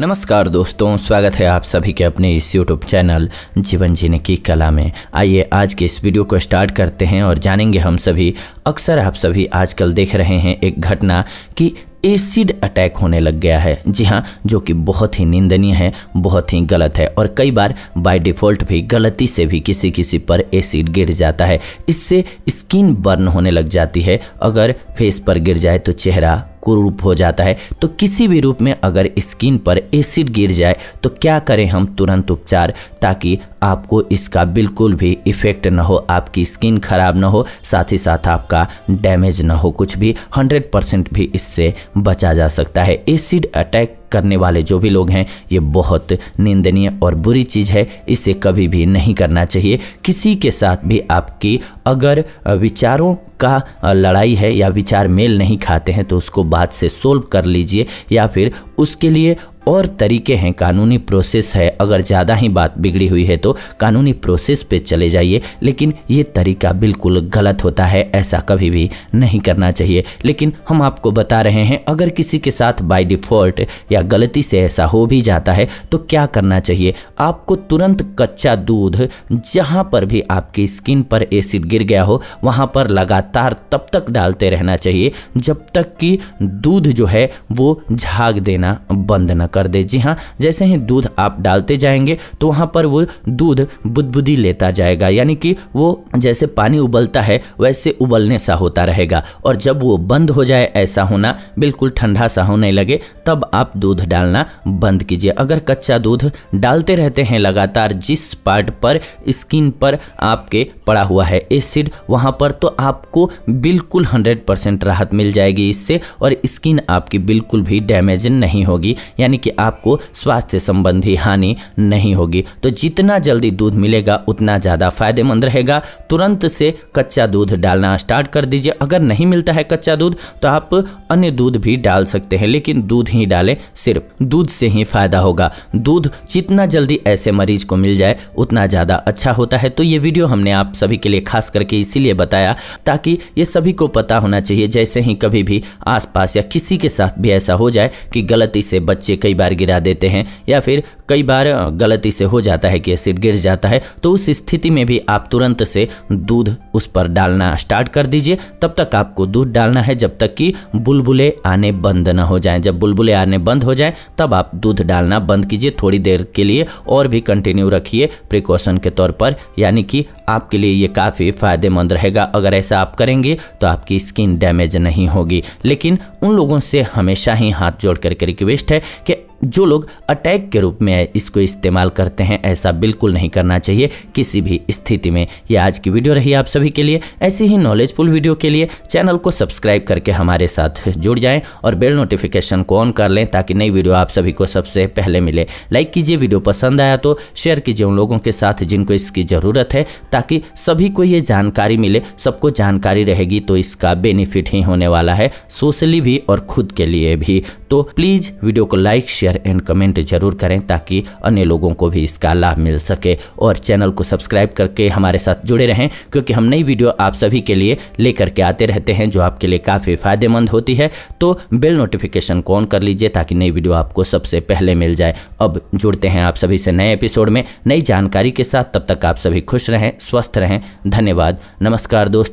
नमस्कार दोस्तों स्वागत है आप सभी के अपने इस यूट्यूब चैनल जीवन जीने की कला में आइए आज के इस वीडियो को स्टार्ट करते हैं और जानेंगे हम सभी अक्सर आप सभी आजकल देख रहे हैं एक घटना कि एसिड अटैक होने लग गया है जी हाँ जो कि बहुत ही निंदनीय है बहुत ही गलत है और कई बार बाय डिफ़ॉल्ट भी गलती से भी किसी किसी पर एसिड गिर जाता है इससे स्किन बर्न होने लग जाती है अगर फेस पर गिर जाए तो चेहरा कुरूप हो जाता है तो किसी भी रूप में अगर स्किन पर एसिड गिर जाए तो क्या करें हम तुरंत उपचार ताकि आपको इसका बिल्कुल भी इफेक्ट ना हो आपकी स्किन खराब ना हो साथ ही साथ आपका आपका डैमेज ना हो कुछ भी 100% भी इससे बचा जा सकता है एसिड अटैक करने वाले जो भी लोग हैं ये बहुत निंदनीय और बुरी चीज़ है इसे कभी भी नहीं करना चाहिए किसी के साथ भी आपकी अगर विचारों का लड़ाई है या विचार मेल नहीं खाते हैं तो उसको बात से सोल्व कर लीजिए या फिर उसके लिए और तरीके हैं कानूनी प्रोसेस है अगर ज़्यादा ही बात बिगड़ी हुई है तो कानूनी प्रोसेस पे चले जाइए लेकिन ये तरीका बिल्कुल गलत होता है ऐसा कभी भी नहीं करना चाहिए लेकिन हम आपको बता रहे हैं अगर किसी के साथ बाई डिफ़ॉल्ट या गलती से ऐसा हो भी जाता है तो क्या करना चाहिए आपको तुरंत कच्चा दूध जहाँ पर भी आपकी स्किन पर एसिड गिर गया हो वहाँ पर लगातार तब तक डालते रहना चाहिए जब तक कि दूध जो है वो झाग देना बंद न कर दे जी हाँ जैसे ही दूध आप डालते जाएंगे तो वहाँ पर वो दूध बुदबुदी लेता जाएगा यानी कि वो जैसे पानी उबलता है वैसे उबलने सा होता रहेगा और जब वो बंद हो जाए ऐसा होना बिल्कुल ठंडा सा होने लगे तब आप दूध डालना बंद कीजिए अगर कच्चा दूध डालते रहते हैं लगातार जिस पार्ट पर स्किन पर आपके पड़ा हुआ है एसिड वहाँ पर तो आपको बिल्कुल हंड्रेड परसेंट राहत मिल जाएगी इससे और स्किन आपकी बिल्कुल भी डैमेज नहीं होगी यानी कि आपको स्वास्थ्य संबंधी हानि नहीं होगी तो जितना जल्दी दूध मिलेगा उतना ज़्यादा फायदेमंद रहेगा तुरंत से कच्चा दूध डालना स्टार्ट कर दीजिए अगर नहीं मिलता है कच्चा दूध तो आप अन्य दूध भी डाल सकते हैं लेकिन दूध ही डालें सिर्फ दूध से ही फायदा होगा दूध जितना जल्दी ऐसे मरीज को मिल जाए उतना ज़्यादा अच्छा होता है तो ये वीडियो हमने आप सभी के लिए खास करके इसीलिए बताया ताकि ये सभी को पता होना चाहिए जैसे ही कभी भी आसपास या किसी के साथ भी ऐसा हो जाए कि गलती से बच्चे कई कई बार गिरा देते हैं या फिर कई बार गलती से हो जाता है कि एसिड गिर जाता है तो उस स्थिति में भी आप तुरंत से दूध उस पर डालना स्टार्ट कर दीजिए तब तक आपको दूध डालना है जब तक कि बुलबुलें आने बंद ना हो जाएं जब बुलबुले आने बंद हो जाएं तब आप दूध डालना बंद कीजिए थोड़ी देर के लिए और भी कंटिन्यू रखिए प्रिकॉशन के तौर पर यानी कि आपके लिए ये काफ़ी फ़ायदेमंद रहेगा अगर ऐसा आप करेंगे तो आपकी स्किन डैमेज नहीं होगी लेकिन उन लोगों से हमेशा ही हाथ जोड़ करके रिक्वेस्ट है कि जो लोग अटैक के रूप में इसको इस्तेमाल करते हैं ऐसा बिल्कुल नहीं करना चाहिए किसी भी स्थिति में ये आज की वीडियो रही आप सभी के लिए ऐसी ही नॉलेजफुल वीडियो के लिए चैनल को सब्सक्राइब करके हमारे साथ जुड़ जाएं और बेल नोटिफिकेशन को ऑन कर लें ताकि नई वीडियो आप सभी को सबसे पहले मिले लाइक कीजिए वीडियो पसंद आया तो शेयर कीजिए उन लोगों के साथ जिनको इसकी ज़रूरत है ताकि सभी को ये जानकारी मिले सबको जानकारी रहेगी तो इसका बेनिफिट ही होने वाला है सोशली भी और खुद के लिए भी तो प्लीज़ वीडियो को like share share and comment जरूर करें ताकि अन्य लोगों को भी इसका लाभ मिल सके और चैनल को सब्सक्राइब करके हमारे साथ जुड़े रहें क्योंकि हम नई वीडियो आप सभी के लिए लेकर के आते रहते हैं जो आपके लिए काफ़ी फायदेमंद होती है तो बेल नोटिफिकेशन को ऑन कर लीजिए ताकि नई वीडियो आपको सबसे पहले मिल जाए अब जुड़ते हैं आप सभी से नए एपिसोड में नई जानकारी के साथ तब तक आप सभी खुश रहें स्वस्थ रहें धन्यवाद नमस्कार दोस्तों